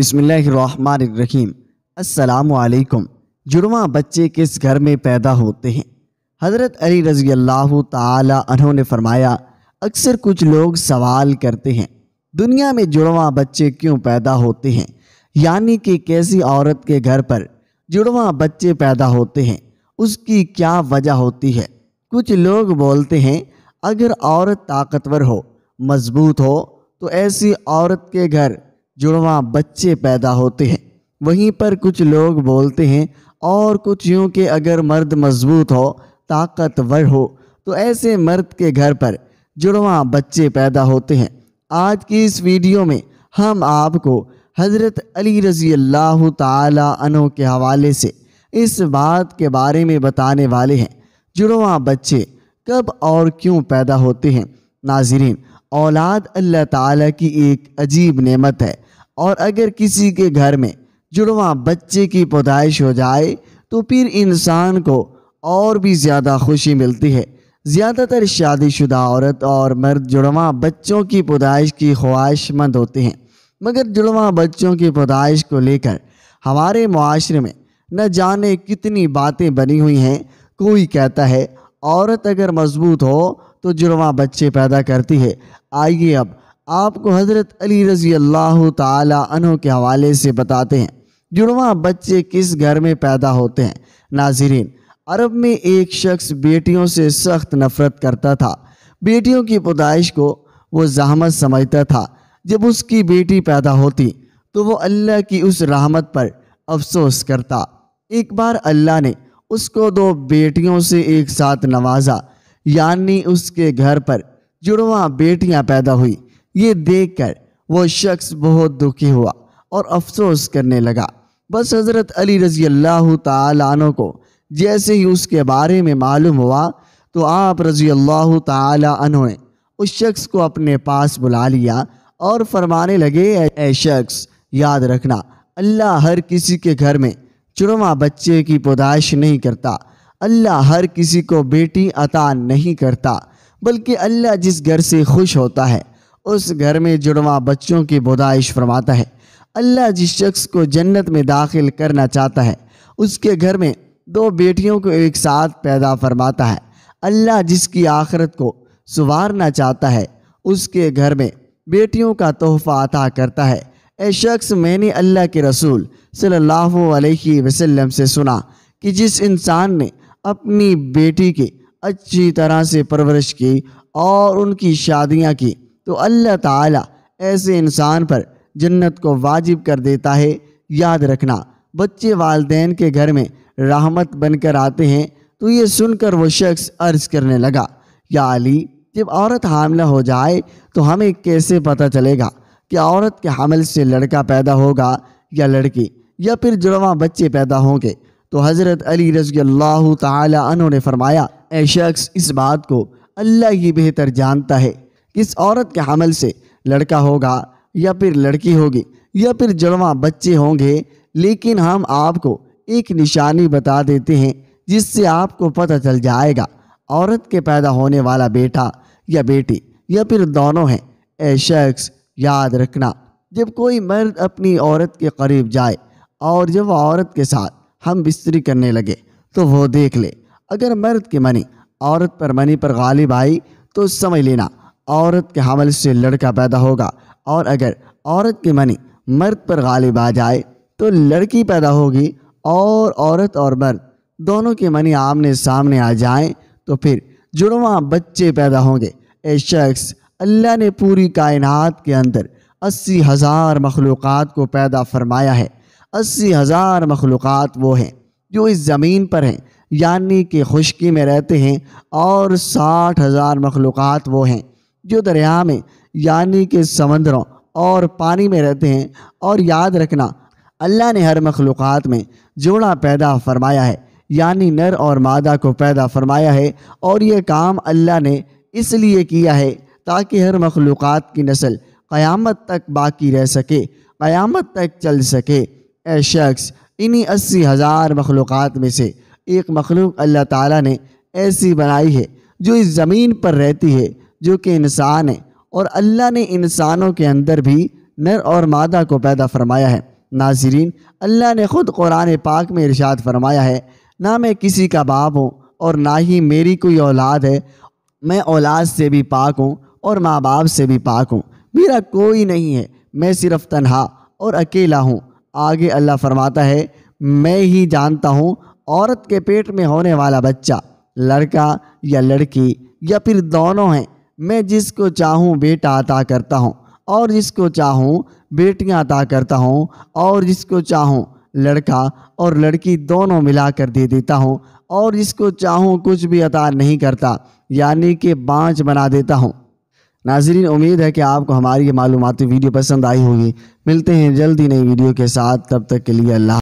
बिसमीम असलकुम जुड़वा बच्चे किस घर में पैदा होते हैं हज़रत अली रज़ी अल्लाह तहों ने फरमाया अक्सर कुछ लोग सवाल करते हैं दुनिया में जुड़वा बच्चे क्यों पैदा होते हैं यानी कि कैसी औरत के घर पर जुड़वा बच्चे पैदा होते हैं उसकी क्या वजह होती है कुछ लोग बोलते हैं अगर औरत ताकतवर हो मजबूत हो तो ऐसी औरत के घर जुड़वा बच्चे पैदा होते हैं वहीं पर कुछ लोग बोलते हैं और कुछ यूँ के अगर मर्द मजबूत हो ताकतवर हो तो ऐसे मर्द के घर पर जुड़वा बच्चे पैदा होते हैं आज की इस वीडियो में हम आपको हज़रत अली रज़ी अल्लाह तनों के हवाले से इस बात के बारे में बताने वाले हैं जुड़वा बच्चे कब और क्यों पैदा होते हैं नाजरीन औलाद अल्लाह ताला की एक अजीब नेमत है और अगर किसी के घर में जुड़वा बच्चे की पैदाइश हो जाए तो फिर इंसान को और भी ज़्यादा खुशी मिलती है ज़्यादातर शादीशुदा औरत और मर्द जुड़वा बच्चों की पैदाइश की ख्वाहिशमंद होते हैं मगर जुड़वा बच्चों की पैदाइश को लेकर हमारे माशरे में न जाने कितनी बातें बनी हुई हैं कोई कहता है औरत अगर मजबूत हो तो जुड़वा बच्चे पैदा करती है आइए अब आपको हज़रत अली रज़ी अल्लाह तहों के हवाले से बताते हैं जुड़वा बच्चे किस घर में पैदा होते हैं नाजरीन अरब में एक शख्स बेटियों से सख्त नफरत करता था बेटियों की पुदाइश को वो जहमत समझता था जब उसकी बेटी पैदा होती तो वो अल्लाह की उस रहमत पर अफसोस करता एक बार अल्लाह ने उसको दो बेटियों से एक साथ नवाजा यानी उसके घर पर जुड़वा बेटियां पैदा हुई ये देखकर वो शख्स बहुत दुखी हुआ और अफसोस करने लगा बस हज़रत अली रज़ी अल्लाह तु को जैसे ही उसके बारे में मालूम हुआ तो आप रज़ी अल्लाह तु ने उस शख्स को अपने पास बुला लिया और फरमाने लगे ए शख्स याद रखना अल्लाह हर किसी के घर में चुड़वा बच्चे की पैदाइश नहीं करता अल्लाह हर किसी को बेटी अता नहीं करता बल्कि अल्लाह जिस घर से खुश होता है उस घर में जुड़वा बच्चों की बुदाइश फरमाता है अल्लाह जिस शख्स को जन्नत में दाखिल करना चाहता है उसके घर में दो बेटियों को एक साथ पैदा फरमाता है अल्लाह जिसकी आखरत को सुवारना चाहता है उसके घर में बेटियों का तोहफ़ा अता करता है ए शख्स मैंने अल्लाह के रसूल सल्लल्लाहु अलैहि वसल्लम से सुना कि जिस इंसान ने अपनी बेटी के अच्छी तरह से परवरिश की और उनकी शादियाँ की तो अल्लाह ताला ऐसे इंसान पर जन्नत को वाजिब कर देता है याद रखना बच्चे वालदेन के घर में रहमत बनकर आते हैं तो ये सुनकर वो शख्स अर्ज करने लगा या अली जब औरत हामला हो जाए तो हमें कैसे पता चलेगा कि औरत के हमल से लड़का पैदा होगा या लड़की या फिर जुड़वा बच्चे पैदा होंगे तो हज़रत अली रजी अल्लाह तन ने फरमाया ए शख्स इस बात को अल्लाह ही बेहतर जानता है किस औरत के हमल से लड़का होगा या फिर लड़की होगी या फिर जड़वा बच्चे होंगे लेकिन हम आपको एक निशानी बता देते हैं जिससे आपको पता चल जाएगा औरत के पैदा होने वाला बेटा या बेटी या फिर दोनों हैं ए शख्स याद रखना जब कोई मर्द अपनी औरत के करीब जाए और जब औरत के साथ हम बिस्तरी करने लगे तो वो देख ले अगर मर्द के मनी औरत पर मनी पर गालिब आई तो समझ लेना औरत के हमल से लड़का पैदा होगा और अगर औरत के मनी मर्द पर गालिब आ जाए तो लड़की पैदा होगी और औरत और मर्द दोनों के मनी आमने सामने आ जाए तो फिर जुड़वा बच्चे पैदा होंगे ए शख्स अल्लाह ने पूरी कायनात के अंदर अस्सी हज़ार मखलूक़ को पैदा फरमाया है अस्सी हज़ार मखलूक़ वो हैं जो इस ज़मीन पर हैं यानी कि खुशकी में रहते हैं और साठ हज़ार मखलूक़ात वो हैं जो दरिया में यानी कि समंदरों और पानी में रहते हैं और याद रखना अल्लाह ने हर मखलूक़ में जोड़ा पैदा फरमाया है यानी नर और मादा को पैदा फरमाया है और ये काम अल्लाह ने इसलिए किया है ताकि हर मखलूक़ की नस्ल क़यामत तक बाकी रह सके क़यामत तक चल सके ए शख्स इन्हीं अस्सी हज़ार मखलूक़ में से एक मखलूक अल्लाह ताला ने ऐसी बनाई है जो इस ज़मीन पर रहती है जो कि इंसान है और अल्लाह ने इंसानों के अंदर भी नर और मादा को पैदा फरमाया है नाजरीन अल्लाह ने ख़ुद कुरान पाक में इर्शाद फरमाया है ना मैं किसी का बाप हूँ और ना ही मेरी कोई औलाद है मैं औलाद से भी पाक हूँ और माँ बाप से भी पाक हूँ मेरा कोई नहीं है मैं सिर्फ तनहा और अकेला हूँ आगे अल्लाह फरमाता है मैं ही जानता हूँ औरत के पेट में होने वाला बच्चा लड़का या लड़की या फिर दोनों हैं मैं जिसको चाहूँ बेटा अता करता हूँ और जिसको चाहूँ बेटियाँ अता करता हूँ और जिसको चाहूँ लड़का और लड़की दोनों मिलाकर दे देता हूँ और जिसको चाहूँ कुछ भी अता नहीं करता यानी कि बाँच बना देता हूँ नाजरीन उम्मीद है कि आपको हमारी ये मालूमती वीडियो पसंद आई होगी मिलते हैं जल्दी नई वीडियो के साथ तब तक के लिए अल्लाह